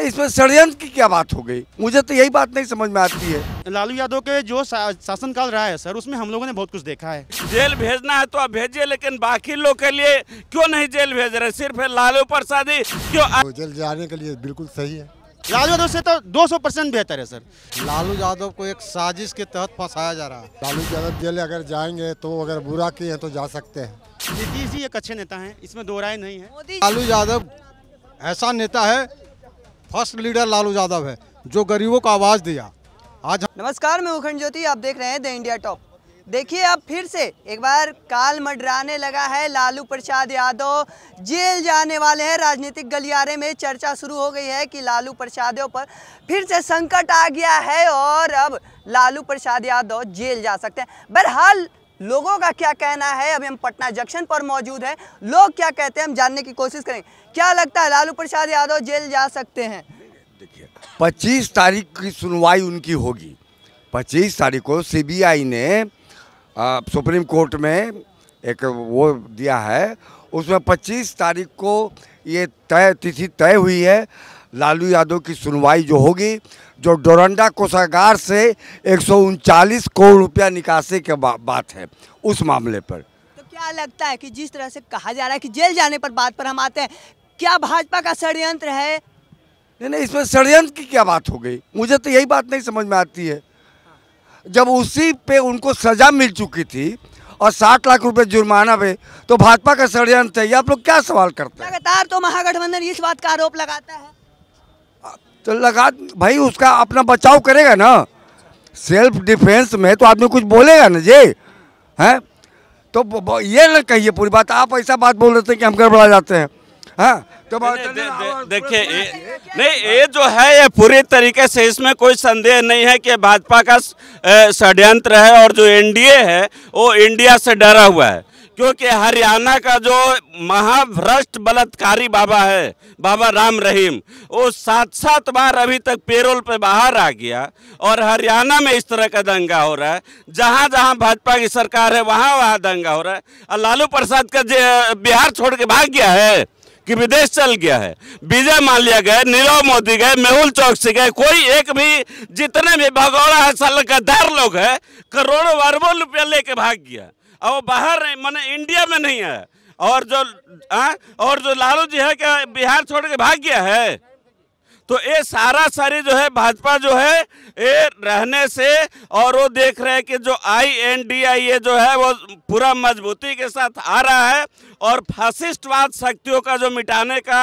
इसमें षडयंत्र की क्या बात हो गई मुझे तो यही बात नहीं समझ में आती है लालू यादव के जो शासन शासनकाल रहा है सर उसमें हम लोगों ने बहुत कुछ देखा है जेल भेजना है तो आप भेजिए लेकिन बाकी लोग के लिए क्यों नहीं जेल भेज रहे सिर्फ लालू प्रसाद ही क्यों आ... जेल जाने के लिए बिल्कुल सही है लालू यादव से तो 200 परसेंट बेहतर है सर लालू यादव को एक साजिश के तहत फंसाया जा रहा है लालू यादव जेल अगर जाएंगे तो अगर बुरा किए तो जा सकते हैं नीतीश जी एक अच्छे नेता हैं इसमें दो राय नहीं है लालू यादव ऐसा नेता है फर्स्ट लीडर लालू यादव है जो गरीबों का आवाज़ दिया आज नमस्कार मैं उखंड ज्योति आप देख रहे हैं द इंडिया टॉप देखिए अब फिर से एक बार काल मडराने लगा है लालू प्रसाद यादव जेल जाने वाले हैं राजनीतिक गलियारे में चर्चा शुरू हो गई है कि लालू प्रसाद पर फिर से संकट आ गया है और अब लालू प्रसाद यादव जेल जा सकते हैं बहरहाल लोगों का क्या कहना है अभी हम पटना जंक्शन पर मौजूद है लोग क्या कहते हैं हम जानने की कोशिश करेंगे क्या लगता है लालू प्रसाद यादव जेल जा सकते हैं देखिए 25 तारीख की सुनवाई उनकी होगी 25 तारीख को सीबीआई ने आ, सुप्रीम कोर्ट में एक वो दिया है उसमें 25 तारीख को ये तय तिथि तय हुई है लालू यादव की सुनवाई जो होगी जो डोरंडा कोषागार से एक करोड़ रुपया निकासी के बा, बात है उस मामले पर तो क्या लगता है कि जिस तरह से कहा जा रहा है कि जेल जाने पर बात पर हम आते हैं क्या भाजपा का षडयंत्र है नहीं नहीं इसमें षडयंत्र की क्या बात हो गई मुझे तो यही बात नहीं समझ में आती है जब उसी पे उनको सजा मिल चुकी थी और साठ लाख रुपए जुर्माना पे तो भाजपा का षडयंत्र है ये आप लोग क्या सवाल करते हैं लगातार तो महागठबंधन इस बात का आरोप लगाता है तो लगा भाई उसका अपना बचाव करेगा ना सेल्फ डिफेंस में तो आदमी कुछ बोलेगा ना जी हैं तो ये ना कहिए पूरी बात आप ऐसा बात बोल रहे हैं कि हम गड़बड़ा जाते हैं हाँ तो देखिए नहीं ये जो है ये पूरी तरीके से इसमें कोई संदेह नहीं है कि भाजपा का षड्यंत्र है और जो एनडीए है वो इंडिया से डरा हुआ है क्योंकि हरियाणा का जो महाभ्रष्ट बलात्कारी बाबा है बाबा राम रहीम वो सात सात बार अभी तक पेरोल पे बाहर आ गया और हरियाणा में इस तरह का दंगा हो रहा है जहाँ जहाँ भाजपा की सरकार है वहाँ वहाँ दंगा हो रहा है और लालू प्रसाद का बिहार छोड़ के भाग गया है कि विदेश चल गया है विजय माल्या गए नीरव मोदी गए मेहुल चौकसी गए कोई एक भी जितने भी भगौड़ा है दर लोग है करोड़ों अरबों रुपया लेके भाग गया और वो बाहर मैंने इंडिया में नहीं है और जो आ, हाँ, और जो लालू जी है क्या बिहार छोड़ के भाग गया है तो ये सारा सारी जो है भाजपा जो है ये रहने से और वो देख रहे हैं कि जो आई एन डी आई ए जो है वो पूरा मजबूती के साथ आ रहा है और फासिस्टवाद शक्तियों का जो मिटाने का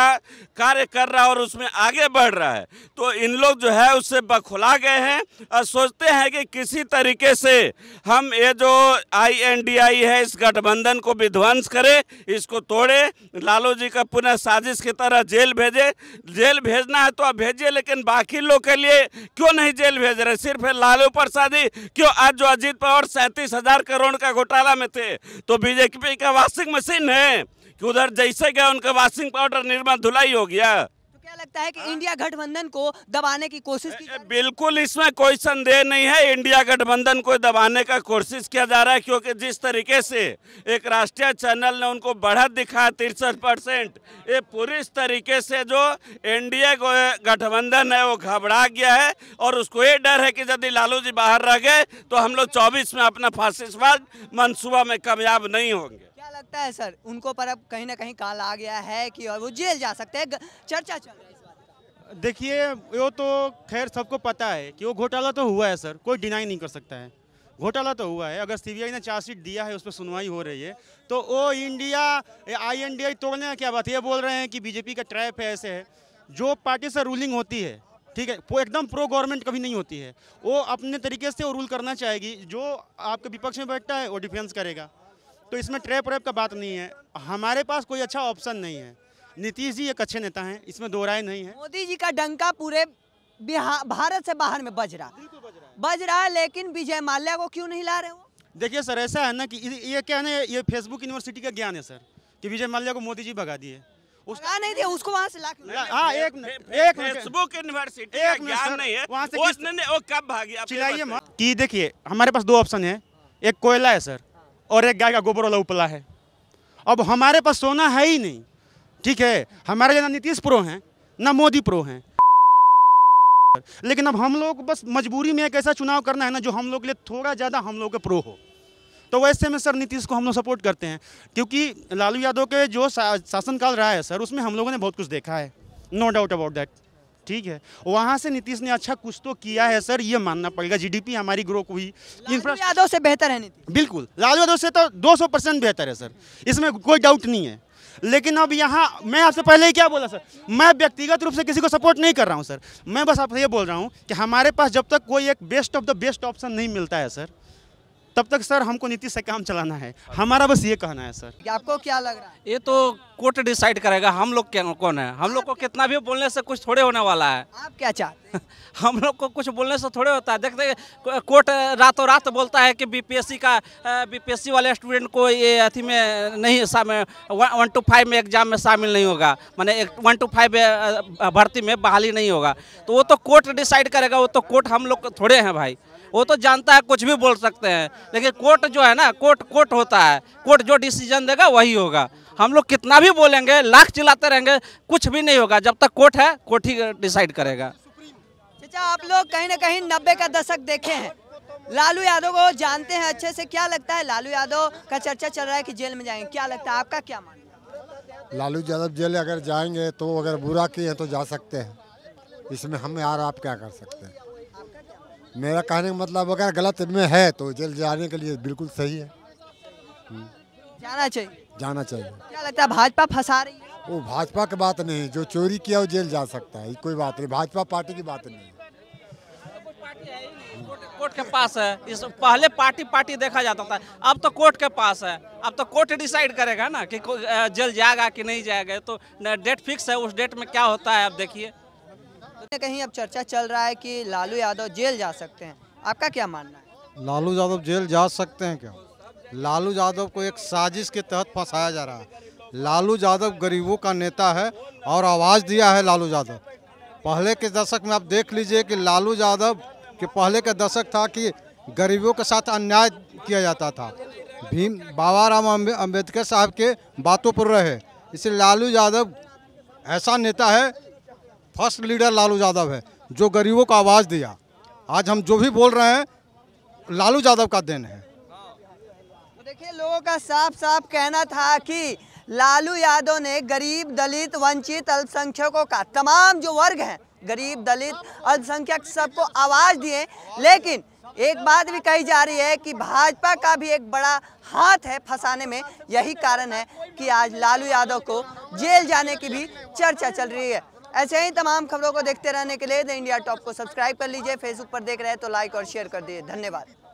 कार्य कर रहा है और उसमें आगे बढ़ रहा है तो इन लोग जो है उससे बखुला गए हैं और सोचते हैं कि किसी तरीके से हम ये जो आईएनडीआई है इस गठबंधन को विध्वंस करें इसको तोड़े लालू जी का पुनः साजिश की तरह जेल भेजे जेल भेजना है तो आप भेजिए लेकिन बाकी लोग के लिए क्यों नहीं जेल भेज रहे सिर्फ लालू प्रसाद ही क्यों आज जो अजीत पवार सैंतीस हजार करोड़ का घोटाला में थे तो बीजेपी का वॉशिंग मशीन है हैं कि उधर जैसे गए उनका वाशिंग पाउडर निर्माण धुलाई हो गया तो क्या लगता है कि इंडिया गठबंधन को दबाने की कोशिश की बिल्कुल इसमें कोई संदेह नहीं है इंडिया गठबंधन को दबाने का कोशिश किया जा रहा है क्योंकि जिस तरीके से एक राष्ट्रीय चैनल ने उनको बढ़त दिखाया तिरसठ परसेंट ये पूरी तरीके से जो एनडीए गठबंधन है वो घबरा गया है और उसको ये डर है कि यदि लालू जी बाहर रह गए तो हम लोग चौबीस में अपना फासिस्टवाद मनसूबा में कामयाब नहीं होंगे क्या लगता है सर उनको पर अब कहीं ना कहीं काल आ गया है कि और वो जेल जा सकते हैं चर्चा चल रही है देखिए वो तो खैर सबको पता है कि वो घोटाला तो हुआ है सर कोई डिनाई नहीं कर सकता है घोटाला तो हुआ है अगर सीबीआई ने चार्जशीट दिया है उस पर सुनवाई हो रही है तो वो India I N D I तोड़ने का क्या बात है ये बोल रहे हैं कि बीजेपी का ट्रैप है ऐसे है जो पार्टी से रूलिंग होती है ठीक है वो एकदम प्रो गवर्नमेंट कभी नहीं होती है वो अपने तरीके से वो रूल करना चाहेगी जो आपके विपक्ष में बैठता है वो डिफेंस करेगा तो इसमें ट्रैप व्रैप का बात नहीं है हमारे पास कोई अच्छा ऑप्शन नहीं है नीतीश जी एक अच्छे नेता हैं इसमें दो राय नहीं है मोदी जी का डंका पूरे बिहार भारत से बाहर में बज रहा बज रहा है लेकिन विजय माल्या को क्यों नहीं ला रहे हो देखिए सर ऐसा है ना कि ये क्या है ये फेसबुक यूनिवर्सिटी का ज्ञान है सर कि विजय माल्या को मोदी जी भगा दिए उसका नहीं दिया उसको वहाँ से ला हाँ, एक एक फेसबुक यूनिवर्सिटी नहीं है वहाँ से कब भागी चिल्लाइए देखिए हमारे पास दो ऑप्शन है एक कोयला है सर और एक गाय का गोबर वाला उपला है अब हमारे पास सोना है ही नहीं ठीक है हमारे यहाँ ना नीतीश प्रो हैं ना मोदी प्रो हैं लेकिन अब हम लोग बस मजबूरी में एक ऐसा चुनाव करना है ना जो हम लोग के लिए थोड़ा ज़्यादा हम लोग के प्रो हो तो वैसे में सर नीतीश को हम लोग सपोर्ट करते हैं क्योंकि लालू यादव के जो शासनकाल रहा है सर उसमें हम लोगों ने बहुत कुछ देखा है नो डाउट अबाउट दैट ठीक है वहाँ से नीतीश ने अच्छा कुछ तो किया है सर ये मानना पड़ेगा जीडीपी हमारी ग्रो हुई इंफ्रा यादव से बेहतर है नीतीश बिल्कुल लालू यादव से तो 200 परसेंट बेहतर है सर इसमें कोई डाउट नहीं है लेकिन अब यहाँ मैं आपसे पहले ही क्या बोला सर मैं व्यक्तिगत रूप से किसी को सपोर्ट नहीं कर रहा हूँ सर मैं बस आपसे ये बोल रहा हूँ कि हमारे पास जब तक कोई एक best of the best option नहीं मिलता है सर तब तक सर हमको नीति से काम चलाना है हमारा बस ये कहना है सर आपको क्या लग रहा है ये तो कोर्ट डिसाइड करेगा हम लोग कौन है हम लोग को कितना भी बोलने से कुछ थोड़े होने वाला है आप क्या चाहते हम लोग को कुछ बोलने से थोड़े होता है देखते कोर्ट रातों रात बोलता है कि बीपीएससी का बीपीएससी वाले स्टूडेंट को ये अथी में नहीं शामिल वन टू फाइव में एग्जाम में शामिल नहीं होगा मैंने वन टू फाइव भर्ती में बहाली नहीं होगा तो वो तो कोर्ट डिसाइड करेगा वो तो कोर्ट हम लोग थोड़े हैं भाई वो तो जानता है कुछ भी बोल सकते हैं लेकिन कोर्ट जो है ना कोर्ट कोर्ट होता है कोर्ट जो डिसीजन देगा वही होगा हम लोग कितना भी बोलेंगे लाख चिल्लाते रहेंगे कुछ भी नहीं होगा जब तक कोर्ट है कोर्ट ही डिसाइड करेगा चाचा आप लोग कहीं ना कहीं नब्बे का दशक देखे हैं लालू यादव को जानते हैं अच्छे से क्या लगता है लालू यादव का चर्चा चल रहा है कि जेल में जाएंगे क्या लगता है आपका क्या मानना लालू यादव जेल अगर जाएंगे तो अगर बुरा किए तो जा सकते हैं इसमें हम यार आप क्या कर सकते हैं मेरा कहने का मतलब अगर गलत में है तो जेल जाने के लिए बिल्कुल सही है हम्म। जाना चाहिए जाना चाहिए क्या लगता है भाजपा फंसा रही है वो भाजपा की बात नहीं जो चोरी किया वो जेल जा सकता है कोई बात नहीं भाजपा पार्टी की बात नहीं हम्म। कोर्ट के पास है इस पहले पार्टी पार्टी देखा जाता था अब तो कोर्ट के पास है अब तो कोर्ट डिसाइड करेगा ना कि जेल जाएगा कि नहीं जाएगा तो डेट फिक्स है उस डेट में क्या होता है आप देखिए कहीं अब चर्चा चल रहा है कि लालू यादव जेल जा सकते हैं आपका क्या मानना है लालू यादव जेल जा सकते हैं क्या लालू यादव को एक साजिश के तहत फंसाया जा रहा है लालू यादव गरीबों का नेता है और आवाज़ दिया है लालू यादव पहले के दशक में आप देख लीजिए कि लालू यादव के पहले का दशक था कि गरीबों के साथ अन्याय किया जाता था भीम बाबा राम अम्बेडकर साहब के बातों पर रहे इसलिए लालू यादव ऐसा नेता है फर्स्ट लीडर लालू यादव है जो गरीबों को आवाज़ दिया आज हम जो भी बोल रहे हैं लालू यादव का देन है तो देखिए लोगों का साफ साफ कहना था कि लालू यादव ने गरीब दलित वंचित अल्पसंख्यकों का तमाम जो वर्ग हैं गरीब दलित अल्पसंख्यक सबको आवाज़ दिए लेकिन एक बात भी कही जा रही है कि भाजपा का भी एक बड़ा हाथ है फंसाने में यही कारण है कि आज लालू यादव को जेल जाने की भी चर्चा चल रही है ऐसे ही तमाम खबरों को देखते रहने के लिए द इंडिया टॉप को सब्सक्राइब कर लीजिए फेसबुक पर देख रहे हैं तो लाइक और शेयर कर दीजिए धन्यवाद